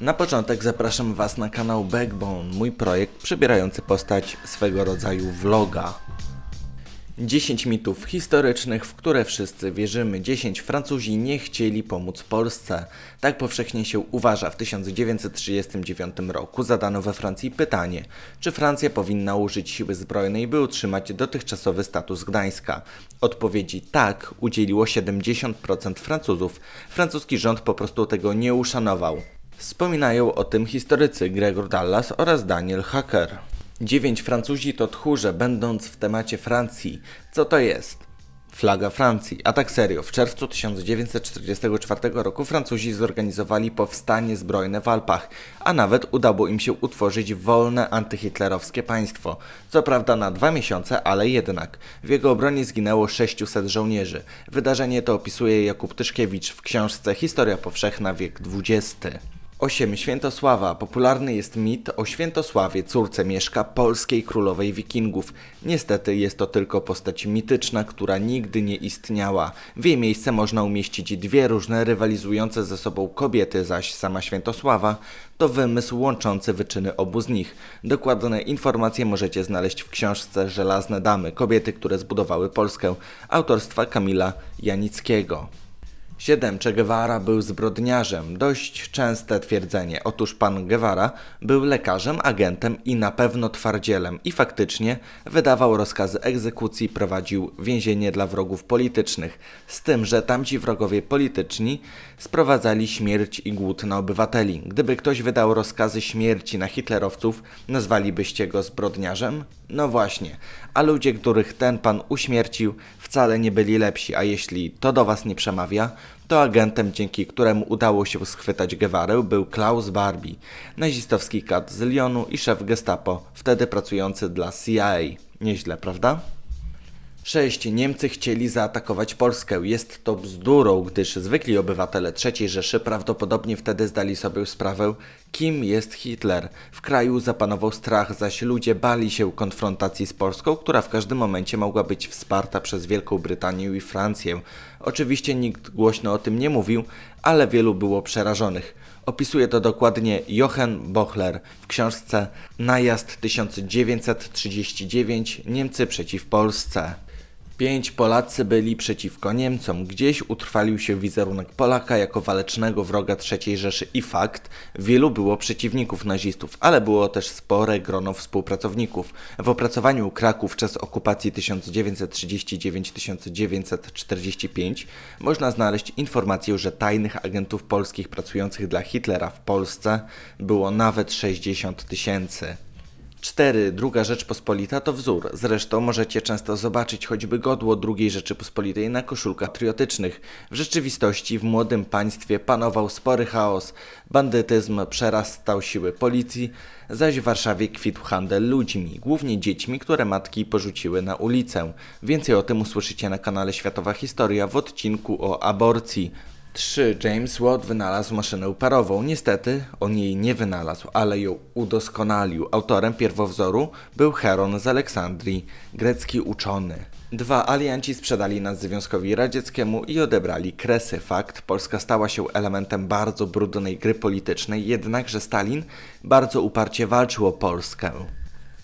Na początek zapraszam Was na kanał Backbone, mój projekt przybierający postać swego rodzaju vloga. 10 mitów historycznych, w które wszyscy wierzymy. 10 Francuzi nie chcieli pomóc Polsce. Tak powszechnie się uważa. W 1939 roku zadano we Francji pytanie, czy Francja powinna użyć siły zbrojnej, by utrzymać dotychczasowy status Gdańska. Odpowiedzi tak udzieliło 70% Francuzów. Francuski rząd po prostu tego nie uszanował. Wspominają o tym historycy Gregor Dallas oraz Daniel Hacker. Dziewięć Francuzi to tchórze, będąc w temacie Francji. Co to jest? Flaga Francji. A tak serio, w czerwcu 1944 roku Francuzi zorganizowali powstanie zbrojne w Alpach, a nawet udało im się utworzyć wolne antyhitlerowskie państwo. Co prawda na dwa miesiące, ale jednak. W jego obronie zginęło 600 żołnierzy. Wydarzenie to opisuje Jakub Tyszkiewicz w książce Historia Powszechna wiek XX. 8. Świętosława. Popularny jest mit o Świętosławie, córce Mieszka, polskiej królowej wikingów. Niestety jest to tylko postać mityczna, która nigdy nie istniała. W jej miejsce można umieścić dwie różne rywalizujące ze sobą kobiety, zaś sama Świętosława to wymysł łączący wyczyny obu z nich. Dokładne informacje możecie znaleźć w książce Żelazne Damy, kobiety, które zbudowały Polskę, autorstwa Kamila Janickiego. 7. Guevara był zbrodniarzem. Dość częste twierdzenie. Otóż pan Guevara był lekarzem, agentem i na pewno twardzielem i faktycznie wydawał rozkazy egzekucji, prowadził więzienie dla wrogów politycznych. Z tym, że tamci wrogowie polityczni sprowadzali śmierć i głód na obywateli. Gdyby ktoś wydał rozkazy śmierci na hitlerowców, nazwalibyście go zbrodniarzem? No właśnie, a ludzie, których ten pan uśmiercił, wcale nie byli lepsi, a jeśli to do was nie przemawia, to agentem, dzięki któremu udało się schwytać Gewarę, był Klaus Barbie, nazistowski kat z Lyonu i szef Gestapo, wtedy pracujący dla CIA. Nieźle, prawda? 6. Niemcy chcieli zaatakować Polskę. Jest to bzdurą, gdyż zwykli obywatele III Rzeszy prawdopodobnie wtedy zdali sobie sprawę, kim jest Hitler. W kraju zapanował strach, zaś ludzie bali się konfrontacji z Polską, która w każdym momencie mogła być wsparta przez Wielką Brytanię i Francję. Oczywiście nikt głośno o tym nie mówił, ale wielu było przerażonych. Opisuje to dokładnie Jochen Bochler w książce Najazd 1939 Niemcy przeciw Polsce. Pięć Polacy byli przeciwko Niemcom. Gdzieś utrwalił się wizerunek Polaka jako walecznego wroga III Rzeszy i fakt, wielu było przeciwników nazistów, ale było też spore grono współpracowników. W opracowaniu Kraków czas okupacji 1939-1945 można znaleźć informację, że tajnych agentów polskich pracujących dla Hitlera w Polsce było nawet 60 tysięcy. 4. Druga Rzeczpospolita to wzór. Zresztą możecie często zobaczyć choćby godło II Rzeczypospolitej na koszulkach patriotycznych. W rzeczywistości w młodym państwie panował spory chaos. Bandytyzm przerastał siły policji, zaś w Warszawie kwitł handel ludźmi, głównie dziećmi, które matki porzuciły na ulicę. Więcej o tym usłyszycie na kanale Światowa Historia w odcinku o aborcji. 3. James Watt wynalazł maszynę parową. Niestety on jej nie wynalazł, ale ją udoskonalił. Autorem pierwowzoru był Heron z Aleksandrii, grecki uczony. Dwa alianci sprzedali nas Związkowi Radzieckiemu i odebrali kresy. Fakt, Polska stała się elementem bardzo brudnej gry politycznej, jednakże Stalin bardzo uparcie walczył o Polskę.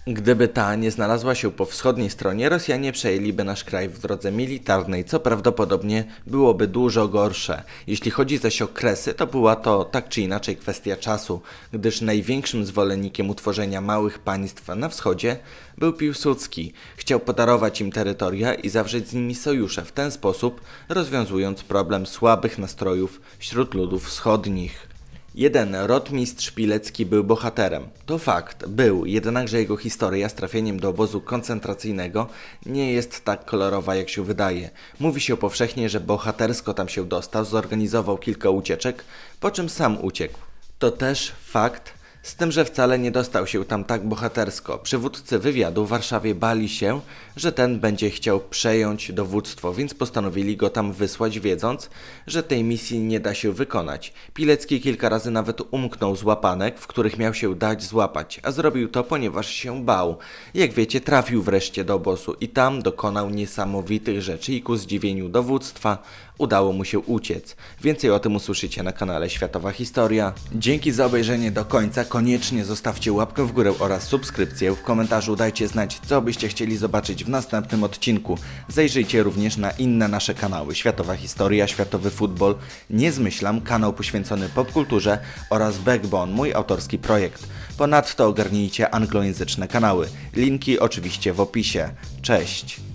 Gdyby ta nie znalazła się po wschodniej stronie, Rosjanie przejęliby nasz kraj w drodze militarnej, co prawdopodobnie byłoby dużo gorsze. Jeśli chodzi zaś o Kresy, to była to tak czy inaczej kwestia czasu, gdyż największym zwolennikiem utworzenia małych państw na wschodzie był Piłsudski. Chciał podarować im terytoria i zawrzeć z nimi sojusze, w ten sposób rozwiązując problem słabych nastrojów wśród ludów wschodnich. Jeden rotmistrz Pilecki był bohaterem. To fakt, był, jednakże jego historia z trafieniem do obozu koncentracyjnego nie jest tak kolorowa jak się wydaje. Mówi się powszechnie, że bohatersko tam się dostał, zorganizował kilka ucieczek, po czym sam uciekł. To też fakt, z tym, że wcale nie dostał się tam tak bohatersko. Przywódcy wywiadu w Warszawie bali się, że ten będzie chciał przejąć dowództwo, więc postanowili go tam wysłać, wiedząc, że tej misji nie da się wykonać. Pilecki kilka razy nawet umknął z łapanek, w których miał się dać złapać, a zrobił to, ponieważ się bał. Jak wiecie, trafił wreszcie do obozu i tam dokonał niesamowitych rzeczy i ku zdziwieniu dowództwa udało mu się uciec. Więcej o tym usłyszycie na kanale Światowa Historia. Dzięki za obejrzenie do końca koniecznie zostawcie łapkę w górę oraz subskrypcję. W komentarzu dajcie znać, co byście chcieli zobaczyć w następnym odcinku. Zajrzyjcie również na inne nasze kanały Światowa Historia, Światowy Futbol, Nie Zmyślam, kanał poświęcony popkulturze oraz Backbone, mój autorski projekt. Ponadto ogarnijcie anglojęzyczne kanały. Linki oczywiście w opisie. Cześć!